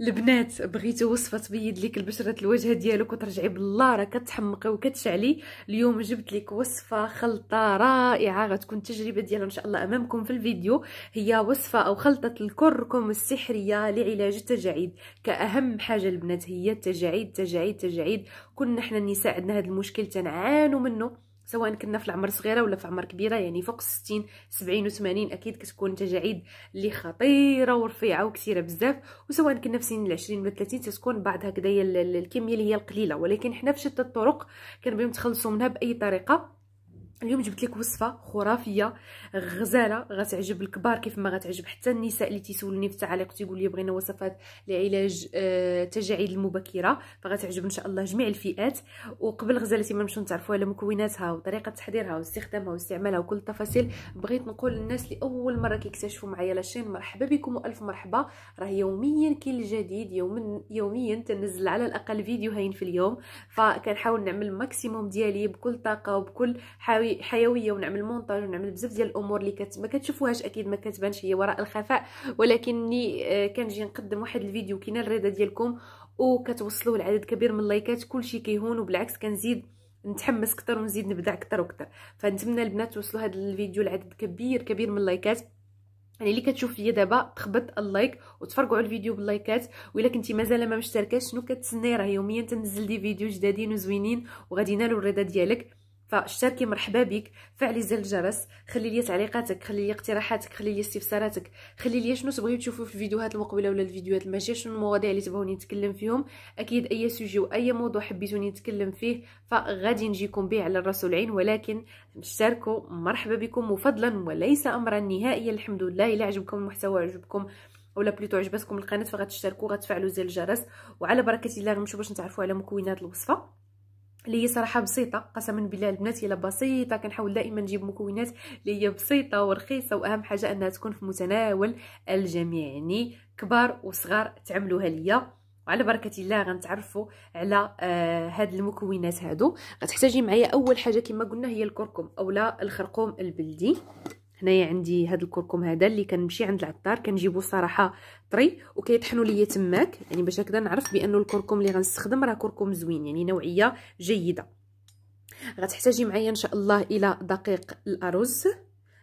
البنات بغيتي وصفه تبيض لك البشره الوجه ديالك وترجعي بالله راه كتحمقي وكتشعلي اليوم جبت لك وصفه خلطه رائعه غتكون التجربه ديالها ان شاء الله امامكم في الفيديو هي وصفه او خلطه الكركم السحريه لعلاج التجاعيد كاهم حاجه البنات هي التجاعيد تجاعيد تجاعيد كنا حنا النساء عندنا هذا المشكل تنعانوا منه سواء كنا في العمر صغيره ولا في عمر كبيره يعني فوق 60 70 و80 اكيد كتكون تجاعيد اللي خطيره ورفيعه وكثيره بزاف وسواء كنا في سن ال20 ولا 30 تتكون بعض هكذايا الكميه اللي هي القليله ولكن حنا في شتى الطرق كنبغيو نتخلصوا منها باي طريقه اليوم جبت لك وصفه خرافيه غزاله غتعجب الكبار كيف ما غتعجب حتى النساء اللي تيسولني في التعاليق تيقول لي بغينا وصفات لعلاج التجاعيد آه، المبكره فغتعجب ان شاء الله جميع الفئات وقبل غزالتي ما نمشيو نتعرفوا على مكوناتها وطريقه تحضيرها واستخدامها واستعمالها وكل التفاصيل بغيت نقول للناس لاول اول مره كيكتشفوا معايا لاشين مرحبا بكم والف مرحبا راه يوميا كاين الجديد يوم يوميا تنزل على الاقل فيديوهين في اليوم فكنحاول نعمل الماكسيموم ديالي بكل طاقه وبكل حاوي حيوي حيويه ونعمل مونتاج ونعمل بزاف ديال الامور اللي كت ما كتشوفوهاش اكيد ما كتبانش هي وراء الخفاء ولكنني آه، كنجي نقدم واحد الفيديو كينال الرضا ديالكم وكتوصلوا لعدد كبير من اللايكات كلشي كيهون وبالعكس كنزيد نتحمس اكثر ونزيد نبدع اكثر واكثر فنتمنى البنات توصلوا هذا الفيديو لعدد كبير كبير من اللايكات يعني اللي كتشوف فيا دابا تخبط اللايك وتفرقعوا الفيديو باللايكات وإلا كنتي مازال ما مشتركاش شنو كتسناي راه يوميا تنزل دي فيديو جدادين وزوينين وغادي نالوا الرضا ديالك فاشتركي مرحبا بك فعلي زر الجرس خلي لي تعليقاتك خلي لي اقتراحاتك خلي لي استفساراتك خلي لي شنو تبغيو تشوفوا في الفيديوهات المقبله ولا الفيديوهات الماشيه شنو المواضيع اللي تبغوني نتكلم فيهم اكيد اي سوجي واي موضوع حبيتوني نتكلم فيه فغادي نجيكم به على الراس والعين ولكن اشتركوا مرحبا بكم وفضلا وليس امرا نهائيا الحمد لله الا عجبكم المحتوى عجبكم ولا بليتو عجبتكم القناه فغتشتركوا غتفعلوا زر الجرس وعلى بركه الله غنمشيو باش نتعرفوا على مكونات الوصفه اللي هي صراحه بسيطه قسما بالله البنات الا بسيطه كنحاول دائما نجيب مكونات اللي هي بسيطه ورخيصه واهم حاجه انها تكون في متناول الجميع يعني كبار وصغار تعملوها ليا وعلى بركه الله غنتعرفوا على آه هاد المكونات هادو غتحتاجي معايا اول حاجه كما قلنا هي الكركم اولا الخرقوم البلدي هنايا عندي هاد الكركم هذا اللي كنمشي عند العطار كنجيبو صراحه طري وكيطحنوا ليا تماك يعني باش هكذا نعرف بانه الكركم اللي غنستخدم راه كركم زوين يعني نوعيه جيده غتحتاجي معايا ان شاء الله الى دقيق الارز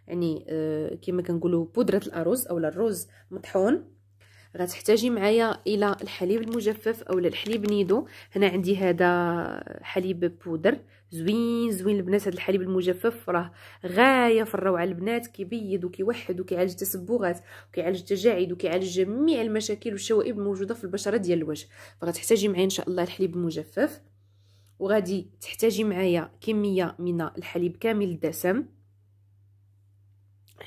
يعني آه كما كنقولوا بودره الارز اولا الرز مطحون غتحتاجي معايا الى الحليب المجفف او الحليب نيدو هنا عندي هذا حليب بودر زوين زوين البنات هذا الحليب المجفف راه غايه في الروعه البنات كيبيض وكيوحد وكيعالج التصبغات وكيعالج التجاعيد وكيعالج جميع المشاكل والشوائب الموجوده في البشره ديال الوجه فغتحتاجي معايا ان شاء الله الحليب المجفف وغادي تحتاجي معايا كميه من الحليب كامل الدسم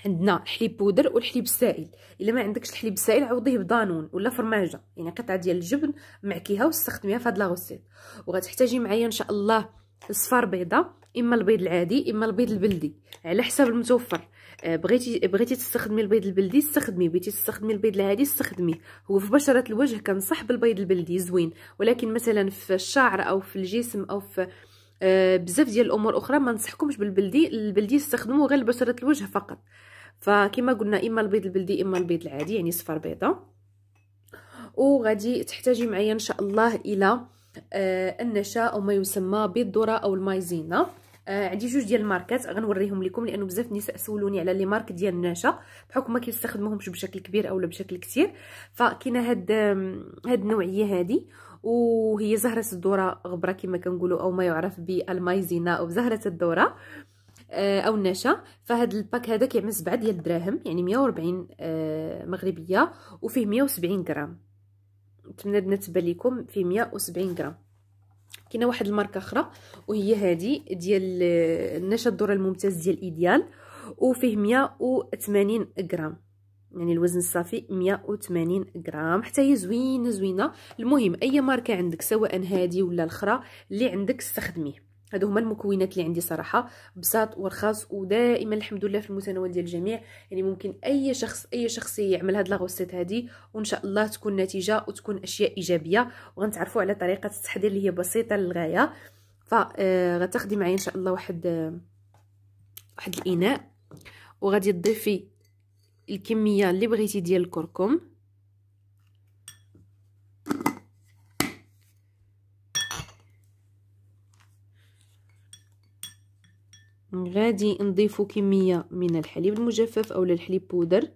عندنا الحليب بودر والحليب السائل الا ما عندكش الحليب السائل عوضيه بدانون ولا فرماجه يعني قطعه ديال الجبن معكيها واستخدميها في هاد لاغوسيت وغتحتاجي معايا ان شاء الله صفار بيضه اما البيض العادي اما البيض البلدي على حسب المتوفر آه، بغيتي بغيتي تستخدمي البيض البلدي استخدمي بغيتي تستخدمي البيض العادي استخدميه هو في بشره الوجه كنصح بالبيض البلدي زوين ولكن مثلا في الشعر او في الجسم او في آه، بزاف ديال الامور اخرى ما ننصحكمش بالبلدي البلدي استخدموه غير لبشره الوجه فقط فكما قلنا اما البيض البلدي اما البيض العادي يعني صفر بيضه وغادي تحتاجي معايا ان شاء الله الى النشا آه، او ما يسمى بالذره او المايزينا آه، عندي جوج ديال الماركات غنوريهم لكم لانه بزاف النساء سولوني على لي مارك ديال النشا بحكم ما كيستخدموهمش بشكل كبير اولا بشكل كثير فكاينه هاد هاد النوعيه هادي وهي زهرة الدورة غبرة كما كنقولوا او ما يعرف بالمايزينا او زهرة الدورة آه، او النشا فهاد الباك هذا كيعمل 7 ديال الدراهم يعني 140 آه، مغربيه وفيه 170 غرام نتمنى تبان لكم فيه 170 غرام كاينه واحد الماركه اخرى وهي هذه ديال آه، النشا الدورة الممتاز ديال ايديال وفيه 180 غرام يعني الوزن الصافي 180 غرام حتى هي زوينه زوينه المهم اي ماركه عندك سواء هادي ولا الاخرى اللي عندك استخدميه هادو هما المكونات اللي عندي صراحه بساط ورخاص ودائما الحمد لله في المتناول ديال الجميع يعني ممكن اي شخص اي شخص يعمل هاد لاغوسيت هادي وان شاء الله تكون نتيجه وتكون اشياء ايجابيه وغنتعرفوا على طريقه التحضير اللي هي بسيطه للغايه فغتاخدي آه، معايا ان شاء الله واحد آه، واحد الاناء وغادي تضيفي الكميه اللي بغيتي ديال الكركم غادي نضيفو كميه من الحليب المجفف او الحليب بودر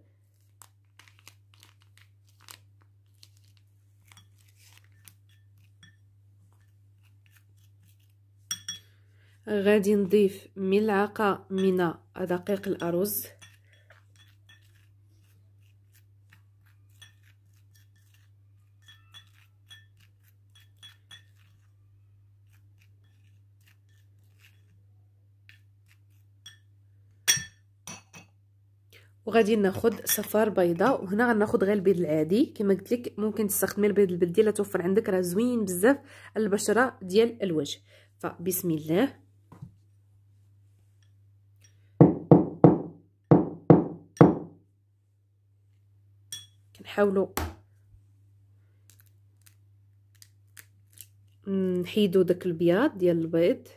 غادي نضيف ملعقه من دقيق الارز وغادي ناخذ صفار بيضاء وهنا غناخذ غير البيض العادي كما قلت لك ممكن تستخدمي البيض البلدي الا توفر عندك راه زوين بزاف البشره ديال الوجه فبسم الله كنحاولوا نحيدو داك البياض ديال البيض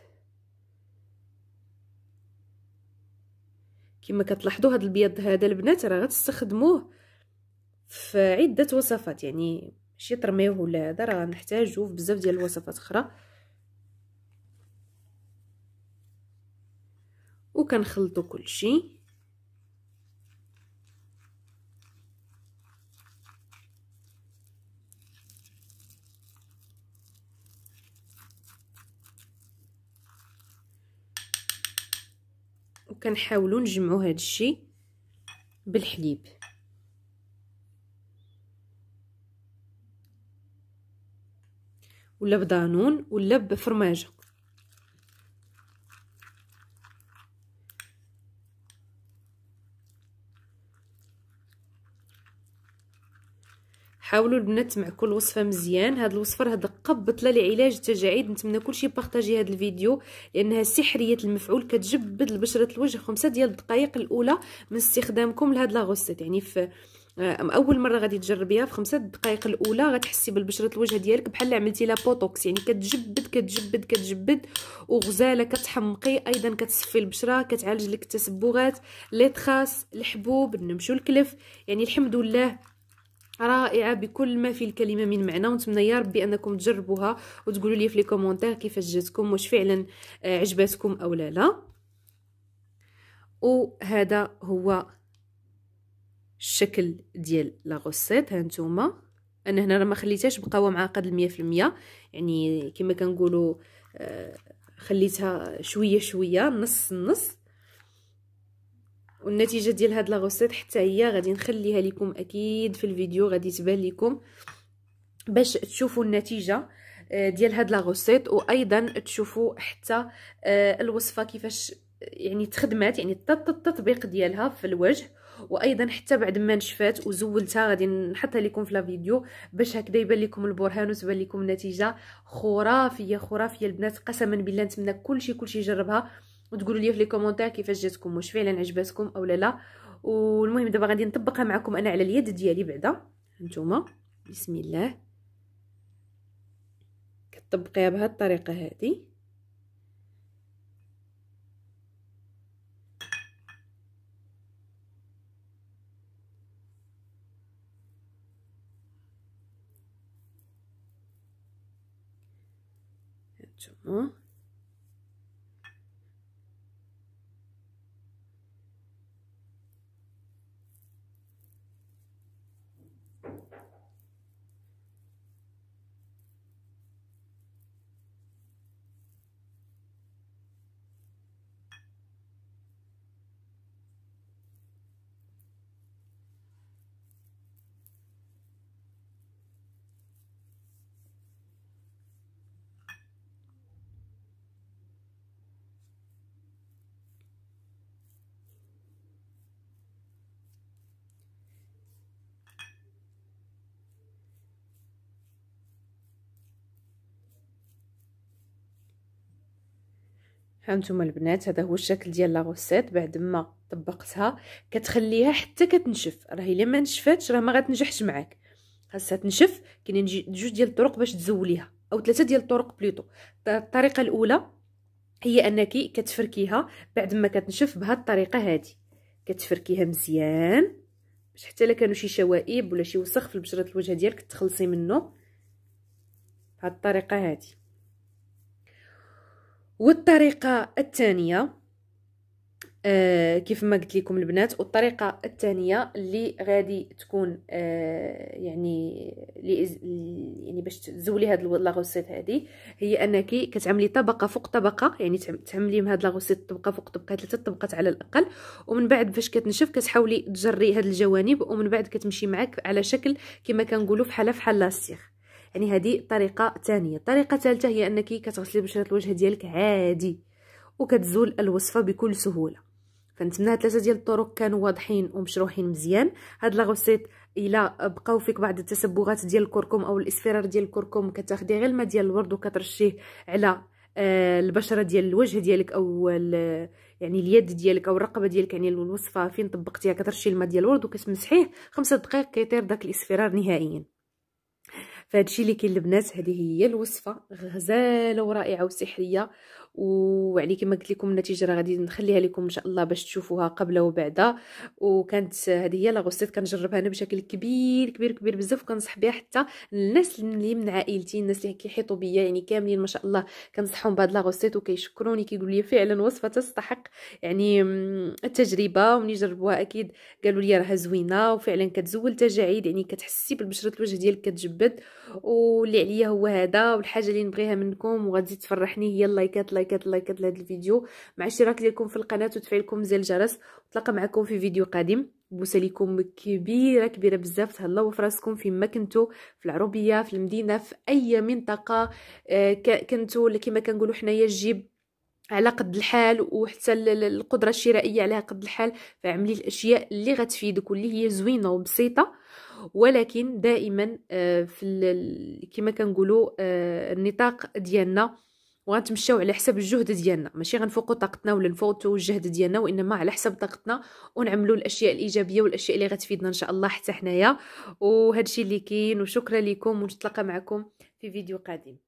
كما كتلاحظوا هذا البيض هذا البنات راه غتستخدموه في عده وصفات يعني ماشي ترميه ولا هذا راه غنحتاجو في بزاف ديال الوصفات اخرى وكنخلطوا كلشي وكنحاولوا نجمعوا هذا الشيء بالحليب ولا بدانون ولا بفرماجه حاولوا البنات مع كل وصفه مزيان هاد الوصفه راه دقه بطله لعلاج التجاعيد نتمنى كلشي بارطاجي هاد الفيديو لانها سحريه المفعول كتجبد لبشره الوجه خمسة ديال الدقائق الاولى من استخدامكم لهاد لا يعني في آه، اول مره غادي تجربيها في خمسة دقائق الاولى غتحسي بالبشره الوجه ديالك بحال عملتي لا بوتوكس يعني كتجبد كتجبد كتجبد وغزاله كتحمقي ايضا كتصفي البشره كتعالج لك التسبغات لي الحبوب نمشو الكلف يعني الحمد لله رائعه بكل ما في الكلمه من معنى ونتمنى يا ربي انكم تجربوها وتقولوا لي في لي كومونتير كيفاش جاتكم واش فعلا عجبتكم او لا لا وهذا هو الشكل ديال لا غوسيت ها نتوما انا هنا راه ما خليتهاش بقاوه معقد 100% يعني كما كنقولوا آه، خليتها شويه شويه نص نص والنتيجه ديال هاد لاغوسيط حتى هي غادي نخليها لكم اكيد في الفيديو غادي تبان لكم باش تشوفوا النتيجه آه، ديال هاد لاغوسيت وايضا تشوفوا حتى آه، الوصفه كيفاش يعني تخدمات يعني التطبيق ديالها في الوجه وايضا حتى بعد ما نشفات وزولتها غادي نحطها لكم في لا فيديو باش هكذا يبان لكم البرهان وتبان لكم النتيجه خرافيه خرافيه البنات قسما بالله نتمنى كلشي كلشي يجربها وتقولوا لي في لي كومونتير كيفاش جاتكم واش فعلا عجباتكم اولا لا والمهم دابا غادي نطبقها معكم انا على اليد ديالي بعدا هانتوما بسم الله كتطبقيها بهاد الطريقه هذه هانتوما هانتوما البنات هذا هو الشكل ديال لا غوسيت بعد ما طبقتها كتخليها حتى كتنشف راه الا ما نشفاتش راه ما غتنجحش معاك خاصها تنشف كاينين جوج ديال الطرق باش تزوليها او ثلاثه ديال الطرق بليطو الطريقه الاولى هي انك كتفركيها بعد ما كتنشف بهاد الطريقه هادي كتفركيها مزيان باش حتى الا كانوا شي شوائب ولا شي وسخ في البشره الوجه ديالك تخلصي منه بهاد الطريقه هادي والطريقة الثانية آه كيف ما قلت لكم البنات والطريقة الثانية اللي غادي تكون آه يعني يعني باش تزولي هاد لاغوسيت هادي هي انك كتعملي طبقة فوق طبقة يعني تعمليهم هاد لاغوسيت طبقة فوق طبقة ثلاثة طبقات على الاقل ومن بعد باش كتنشف كتحاولي تجري هاد الجوانب ومن بعد كتمشي معاك على شكل كما كنقولوا فحال فحال لاستيخ يعني هذه طريقه ثانيه الطريقه تالتة هي انك كتغسلي بشره الوجه ديالك عادي وكتزول الوصفه بكل سهوله فنتمنى هاد ثلاثه ديال الطرق كانوا واضحين ومشروحين مزيان هاد لاغوسيت الا بقاو فيك بعض التسبغات ديال الكركم او الاصفرار ديال الكركم كتاخدي غير الماء ديال الورد وكترشيه على آه، البشره ديال الوجه ديالك او يعني اليد ديالك او الرقبه ديالك يعني الوصفه فين طبقتيها كترشي الماء ديال الورد وكتمسحيه خمسة دقائق كيطير داك الاصفرار نهائيا فهادشي اللي كاين البنات هذه هي الوصفه غزاله ورائعه وسحريه وعلي كما قلت لكم النتيجه راه غادي نخليها لكم ان شاء الله باش تشوفوها قبل وبعد وكانت هذه هي لاغوستيت كنجربها انا بشكل كبير كبير كبير بزاف وكنصح بها حتى الناس اللي من عائلتي الناس اللي كيحيطوا بيا يعني كاملين ما شاء الله كنصحهم بهاد لاغوستيت وكيشكروني كيقولوا لي فعلا وصفه تستحق يعني التجربه ومني جربوها اكيد قالوا لي راها زوينه وفعلا كتزول التجاعيد يعني كتحسي بالبشره الوجه ديالك كتجبد واللي عليا هو هذا والحاجه اللي نبغيها منكم وغادي تفرحني هي اللايكات لايك اللايكات اللايكات لهذا الفيديو مع الاشتراك ديالكم في القناه وتفعيلكم زر الجرس نتلاقى معكم في فيديو قادم بوسه لكم كبيره كبيره بزاف تهلاو في راسكم فين ما كنتو في العربيه في المدينه في اي منطقه آه، كنتو ولا كما كنقولوا حنايا الجيب على قد الحال وحتى القدره الشرائيه عليها قد الحال فاعملي الاشياء اللي غتفيدك واللي هي زوينه وبسيطه ولكن دائما آه، في كما كنقولوا آه، النطاق ديالنا وغنتمشاو على حساب الجهد ديالنا ماشي غنفوقوا طاقتنا ولا نفوتوا الجهد ديالنا وانما على حساب طاقتنا ونعملوا الاشياء الايجابيه والاشياء اللي غتفيدنا ان شاء الله حتى حنايا الشيء اللي كاين وشكرا لكم ونتلاقى معكم في فيديو قادم